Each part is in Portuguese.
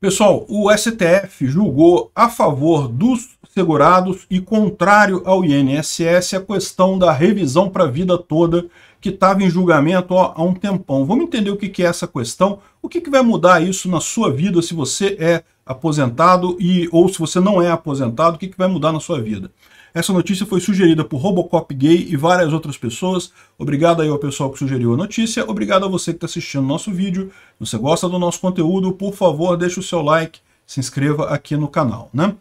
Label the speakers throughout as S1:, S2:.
S1: Pessoal, o STF julgou a favor dos segurados e contrário ao INSS a questão da revisão para a vida toda que estava em julgamento ó, há um tempão. Vamos entender o que, que é essa questão, o que, que vai mudar isso na sua vida se você é aposentado e ou se você não é aposentado, o que, que vai mudar na sua vida. Essa notícia foi sugerida por Robocop Gay e várias outras pessoas. Obrigado aí ao pessoal que sugeriu a notícia. Obrigado a você que está assistindo nosso vídeo. Se você gosta do nosso conteúdo, por favor, deixe o seu like, se inscreva aqui no canal, né?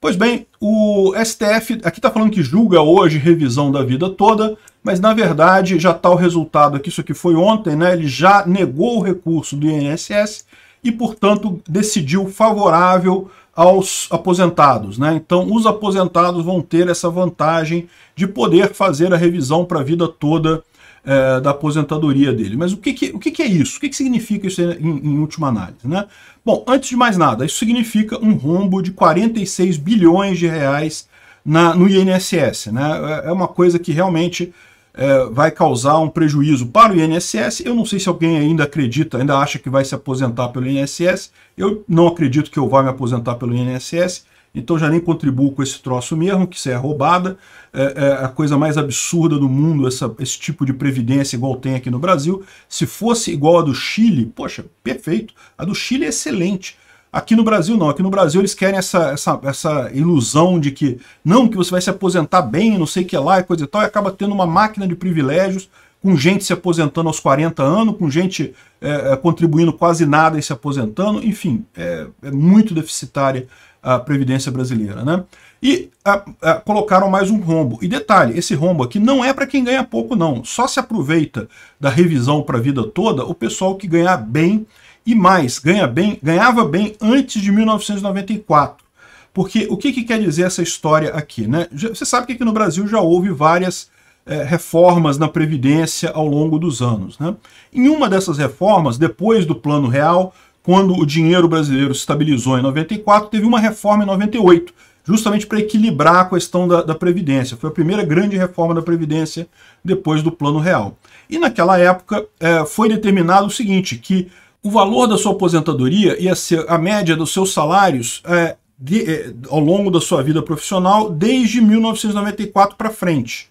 S1: Pois bem, o STF aqui está falando que julga hoje revisão da vida toda, mas na verdade já está o resultado aqui, isso aqui foi ontem, né? Ele já negou o recurso do INSS e, portanto, decidiu favorável aos aposentados. Né? Então, os aposentados vão ter essa vantagem de poder fazer a revisão para a vida toda é, da aposentadoria dele. Mas o que, que o que, que, é isso? O que, que significa isso em, em, última análise? Né? Bom, antes de mais nada, isso significa um rombo de 46 bilhões de reais na, no INSS. Né? É, é uma coisa que realmente é, vai causar um prejuízo para o INSS. Eu não sei se alguém ainda acredita, ainda acha que vai se aposentar pelo INSS. Eu não acredito que eu vá me aposentar pelo INSS. Então já nem contribuo com esse troço mesmo, que isso é roubada. É, é a coisa mais absurda do mundo, essa, esse tipo de previdência igual tem aqui no Brasil. Se fosse igual a do Chile, poxa, perfeito. A do Chile é excelente. Aqui no Brasil não, aqui no Brasil eles querem essa, essa, essa ilusão de que não, que você vai se aposentar bem, não sei o que lá e coisa e tal, e acaba tendo uma máquina de privilégios, com gente se aposentando aos 40 anos, com gente é, é, contribuindo quase nada e se aposentando, enfim, é, é muito deficitária a Previdência Brasileira, né? E a, a, colocaram mais um rombo. E detalhe, esse rombo aqui não é para quem ganha pouco, não. Só se aproveita da revisão para a vida toda o pessoal que ganhar bem e mais, ganha bem, ganhava bem antes de 1994. Porque o que, que quer dizer essa história aqui? Né? Você sabe que aqui no Brasil já houve várias é, reformas na Previdência ao longo dos anos. Né? Em uma dessas reformas, depois do Plano Real, quando o dinheiro brasileiro se estabilizou em 94, teve uma reforma em 98, justamente para equilibrar a questão da, da, Previdência. Foi a primeira grande reforma da Previdência depois do Plano Real. E naquela época é, foi determinado o seguinte, que o valor da sua aposentadoria ia ser a média dos seus salários é, de, é, ao longo da sua vida profissional desde 1994 para frente.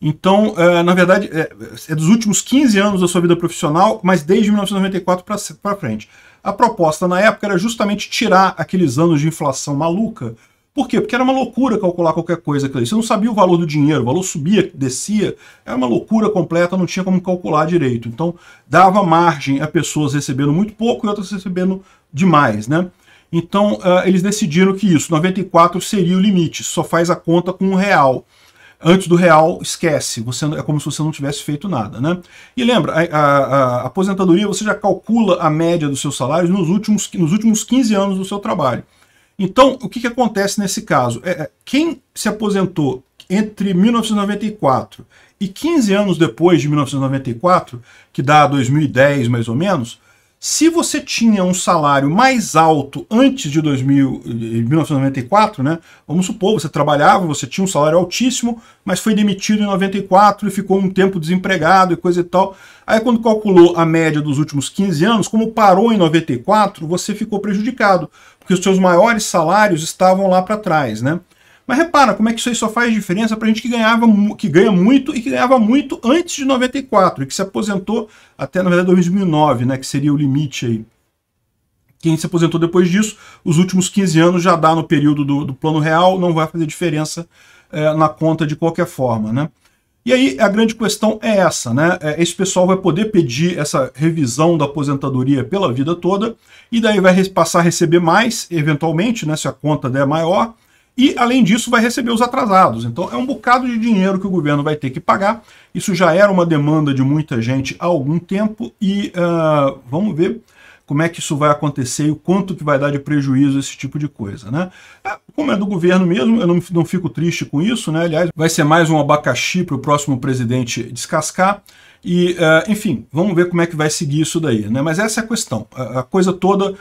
S1: Então, é, na verdade, é, é dos últimos 15 anos da sua vida profissional, mas desde 1994 para frente. A proposta na época era justamente tirar aqueles anos de inflação maluca por quê? Porque era uma loucura calcular qualquer coisa Você não sabia o valor do dinheiro, o valor subia, descia, era uma loucura completa, não tinha como calcular direito. Então, dava margem a pessoas recebendo muito pouco e outras recebendo demais, né? Então, uh, eles decidiram que isso, 94 seria o limite, só faz a conta com o real. Antes do real, esquece, você, é como se você não tivesse feito nada, né? E lembra, a, a, a aposentadoria, você já calcula a média dos seus salários nos últimos, nos últimos 15 anos do seu trabalho. Então, o que, que acontece nesse caso? É, é quem se aposentou entre 1994 e 15 anos depois de 1994, que dá 2010 mais ou menos, se você tinha um salário mais alto antes de 2000, 1994, eh, né? Vamos supor, você trabalhava, você tinha um salário altíssimo, mas foi demitido em 94 e ficou um tempo desempregado e coisa e tal. Aí quando calculou a média dos últimos 15 anos, como parou em 94, você ficou prejudicado, porque os seus maiores salários estavam lá para trás, né? Mas repara como é que isso aí só faz diferença para gente que ganhava, que ganha muito e que ganhava muito antes de 94 e que se aposentou até na verdade 2009, né, que seria o limite aí. Quem se aposentou depois disso, os últimos 15 anos já dá no período do, do plano real, não vai fazer diferença é, na conta de qualquer forma, né? E aí a grande questão é essa, né? Eh, esse pessoal vai poder pedir essa revisão da aposentadoria pela vida toda e daí vai passar a receber mais, eventualmente, né? Se a conta der maior e, além disso, vai receber os atrasados. Então, é um bocado de dinheiro que o governo vai ter que pagar. Isso já era uma demanda de muita gente há algum tempo e uh, vamos ver como é que isso vai acontecer e o quanto que vai dar de prejuízo esse tipo de coisa. Né? É, como é do governo mesmo, eu não, não fico triste com isso, né? aliás, vai ser mais um abacaxi para o próximo presidente descascar, e, uh, enfim, vamos ver como é que vai seguir isso daí. Né? Mas essa é a questão. A, a coisa toda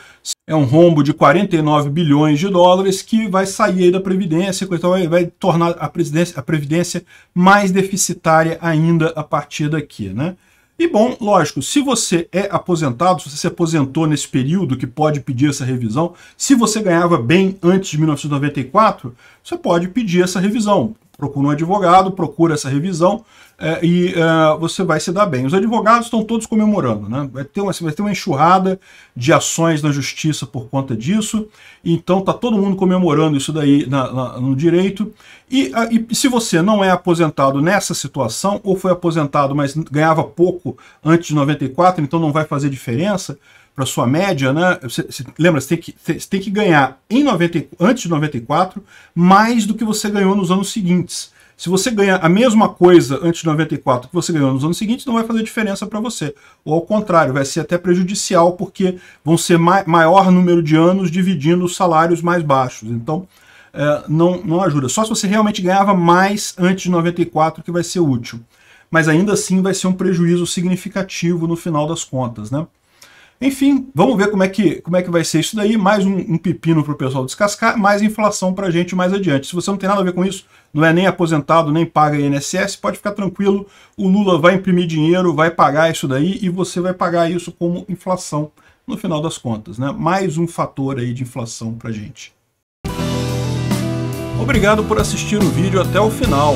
S1: é um rombo de 49 bilhões de dólares que vai sair da Previdência, então vai, vai tornar a, a Previdência mais deficitária ainda a partir daqui. Né? E bom, lógico, se você é aposentado, se você se aposentou nesse período que pode pedir essa revisão, se você ganhava bem antes de 1994, você pode pedir essa revisão procura um advogado, procura essa revisão é, e é, você vai se dar bem. Os advogados estão todos comemorando, né? Vai ter, uma, vai ter uma enxurrada de ações na justiça por conta disso, então está todo mundo comemorando isso daí na, na, no direito. E, a, e, se você não é aposentado nessa situação, ou foi aposentado, mas ganhava pouco antes de 94, então não vai fazer diferença, para sua média, né? Você, você, lembra, você tem, que, você tem que ganhar em 90, antes de 94 mais do que você ganhou nos anos seguintes. Se você ganha a mesma coisa antes de 94 que você ganhou nos anos seguintes, não vai fazer diferença para você. Ou ao contrário, vai ser até prejudicial, porque vão ser ma maior número de anos dividindo os salários mais baixos. Então, é, não, não ajuda. Só se você realmente ganhava mais antes de 94 que vai ser útil. Mas ainda assim vai ser um prejuízo significativo no final das contas. Né? Enfim, vamos ver como é que, como é que vai ser isso daí. Mais um, um pepino para o pessoal descascar, mais inflação para a gente mais adiante. Se você não tem nada a ver com isso, não é nem aposentado, nem paga INSS, pode ficar tranquilo. O Lula vai imprimir dinheiro, vai pagar isso daí e você vai pagar isso como inflação no final das contas. Né? Mais um fator aí de inflação para a gente. Obrigado por assistir o vídeo até o final.